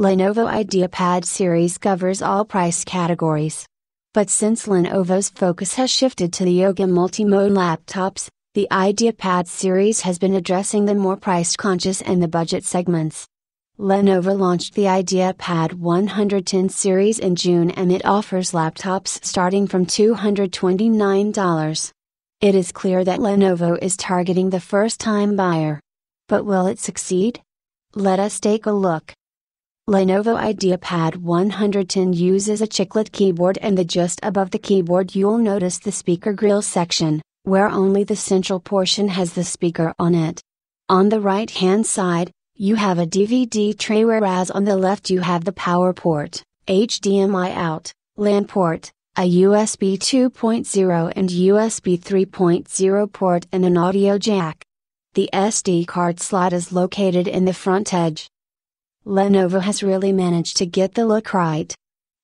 Lenovo IdeaPad series covers all price categories. But since Lenovo's focus has shifted to the Yoga multi-mode laptops, the IdeaPad series has been addressing the more price conscious and the budget segments. Lenovo launched the IdeaPad 110 series in June and it offers laptops starting from $229. It is clear that Lenovo is targeting the first time buyer. But will it succeed? Let us take a look. Lenovo IdeaPad 110 uses a chiclet keyboard and the just above the keyboard you'll notice the speaker grill section, where only the central portion has the speaker on it. On the right hand side, you have a DVD tray whereas on the left you have the power port, HDMI out, LAN port, a USB 2.0 and USB 3.0 port and an audio jack. The SD card slot is located in the front edge. Lenovo has really managed to get the look right.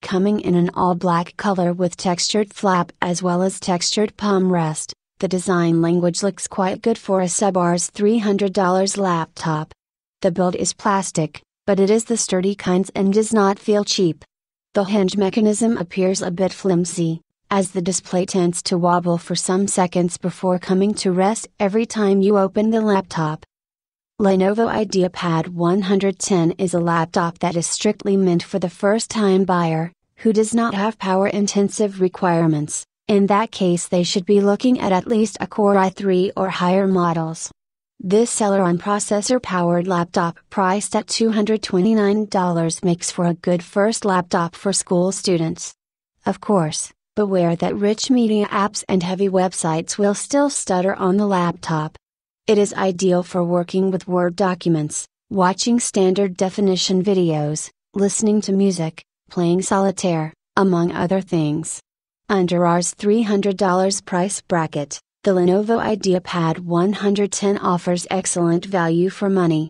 Coming in an all black color with textured flap as well as textured palm rest, the design language looks quite good for a Subar's $300 laptop. The build is plastic, but it is the sturdy kinds and does not feel cheap. The hinge mechanism appears a bit flimsy, as the display tends to wobble for some seconds before coming to rest every time you open the laptop. Lenovo IdeaPad 110 is a laptop that is strictly meant for the first time buyer, who does not have power intensive requirements. In that case, they should be looking at at least a Core i3 or higher models. This Celeron processor powered laptop priced at $229 makes for a good first laptop for school students. Of course, beware that rich media apps and heavy websites will still stutter on the laptop, it is ideal for working with Word documents, watching standard definition videos, listening to music, playing solitaire, among other things. Under ours $300 price bracket, the Lenovo IdeaPad 110 offers excellent value for money,